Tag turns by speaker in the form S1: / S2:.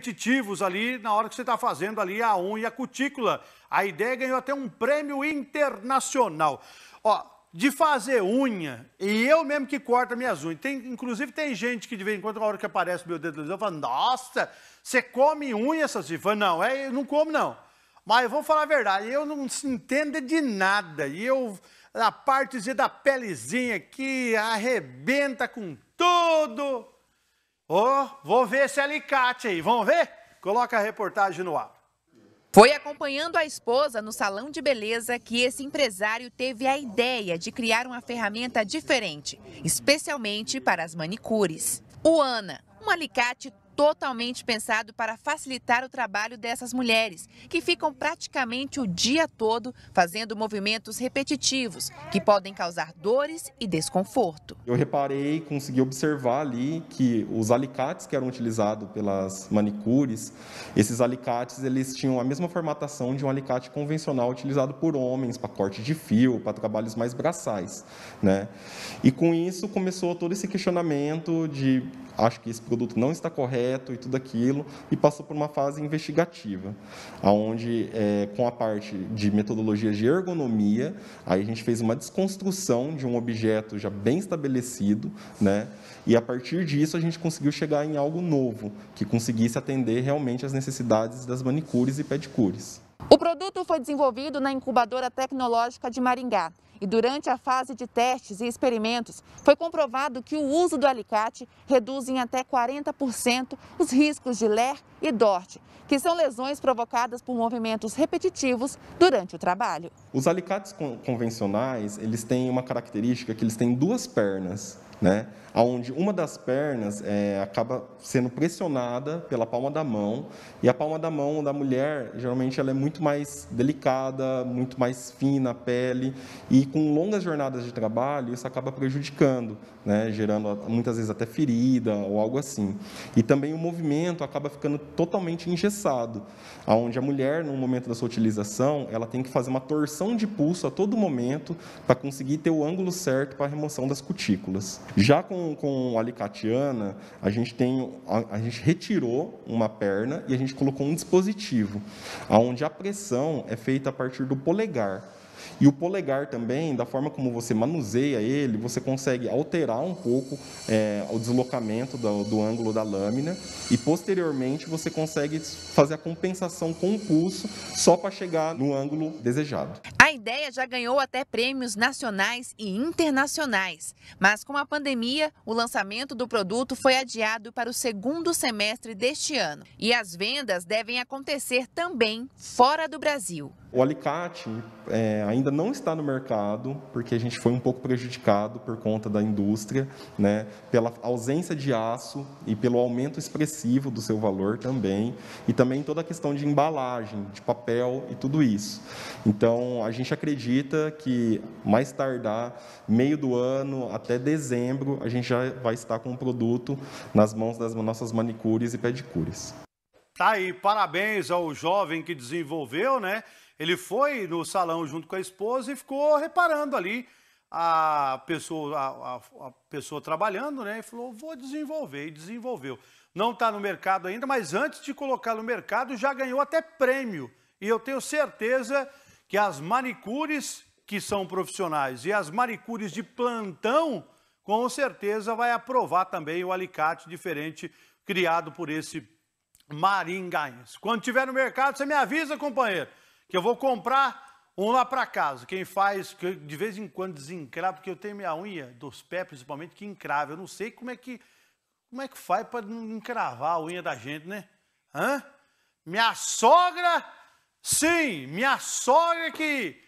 S1: competitivos ali na hora que você está fazendo ali a unha e a cutícula. A ideia é ganhou até um prêmio internacional. Ó, de fazer unha, e eu mesmo que corto minhas unhas. Tem, inclusive, tem gente que de vez em quando, na hora que aparece meu dedo, eu falo, nossa, você come unha, essas Eu não, é, eu não como não. Mas eu vou falar a verdade, eu não entendo de nada. E eu, a partezinha da pelezinha que arrebenta com tudo. Oh, vou ver esse alicate aí, vamos ver? Coloca a reportagem no ar.
S2: Foi acompanhando a esposa no salão de beleza que esse empresário teve a ideia de criar uma ferramenta diferente, especialmente para as manicures. O Ana, um alicate totalmente pensado para facilitar o trabalho dessas mulheres, que ficam praticamente o dia todo fazendo movimentos repetitivos, que podem causar dores e
S3: desconforto. Eu reparei, consegui observar ali que os alicates que eram utilizados pelas manicures, esses alicates eles tinham a mesma formatação de um alicate convencional utilizado por homens para corte de fio, para trabalhos mais braçais, né? E com isso começou todo esse questionamento de acho que esse produto não está correto projeto e tudo aquilo, e passou por uma fase investigativa, aonde é, com a parte de metodologias de ergonomia, aí a gente fez uma desconstrução de um objeto já bem estabelecido, né? E a partir disso a gente conseguiu chegar em algo novo que conseguisse atender realmente as necessidades das manicures e pedicures.
S2: O produto foi desenvolvido na incubadora tecnológica de Maringá e durante a fase de testes e experimentos, foi comprovado que o uso do alicate reduz em até 40% os riscos de LER e DORT, que são lesões provocadas por movimentos repetitivos durante o trabalho.
S3: Os alicates convencionais, eles têm uma característica que eles têm duas pernas, né? Onde uma das pernas é, acaba sendo pressionada pela palma da mão e a palma da mão da mulher geralmente ela é muito mais delicada, muito mais fina a pele e com longas jornadas de trabalho, isso acaba prejudicando, né? gerando muitas vezes até ferida ou algo assim. E também o movimento acaba ficando totalmente engessado, onde a mulher, no momento da sua utilização, ela tem que fazer uma torção de pulso a todo momento para conseguir ter o ângulo certo para a remoção das cutículas. Já com, com a alicatiana, a gente, tem, a, a gente retirou uma perna e a gente colocou um dispositivo, onde a pressão é feita a partir do polegar. E o polegar também, da forma como você manuseia ele, você consegue alterar um pouco é, o deslocamento do, do, ângulo da lâmina e posteriormente você consegue fazer a compensação com o pulso só para chegar no ângulo desejado.
S2: A ideia já ganhou até prêmios nacionais e internacionais, mas com a pandemia, o lançamento do produto foi adiado para o segundo semestre deste ano. E as vendas devem acontecer também fora do Brasil.
S3: O alicate é, ainda não está no mercado, porque a gente foi um pouco prejudicado por conta da indústria, né, pela ausência de aço e pelo aumento expressivo do seu valor também, e também toda a questão de embalagem, de papel e tudo isso. Então, a gente gente acredita que, mais tardar, meio do ano até dezembro, a gente já vai estar com o produto nas mãos das nossas manicures e pedicures.
S1: Tá aí, parabéns ao jovem que desenvolveu, né? Ele foi no salão junto com a esposa e ficou reparando ali a pessoa, a, a, a pessoa trabalhando, né? E falou: vou desenvolver, e desenvolveu. Não está no mercado ainda, mas antes de colocar no mercado já ganhou até prêmio. E eu tenho certeza que as manicures que são profissionais e as manicures de plantão, com certeza vai aprovar também o alicate diferente criado por esse maringaense. Quando tiver no mercado, você me avisa, companheiro, que eu vou comprar um lá para casa. Quem faz, que de vez em quando desencrava, porque eu tenho minha unha dos pés, principalmente, que encrava. Eu não sei como é que como é que faz para não encravar a unha da gente, né? Hã? Minha sogra Sim, minha sogra que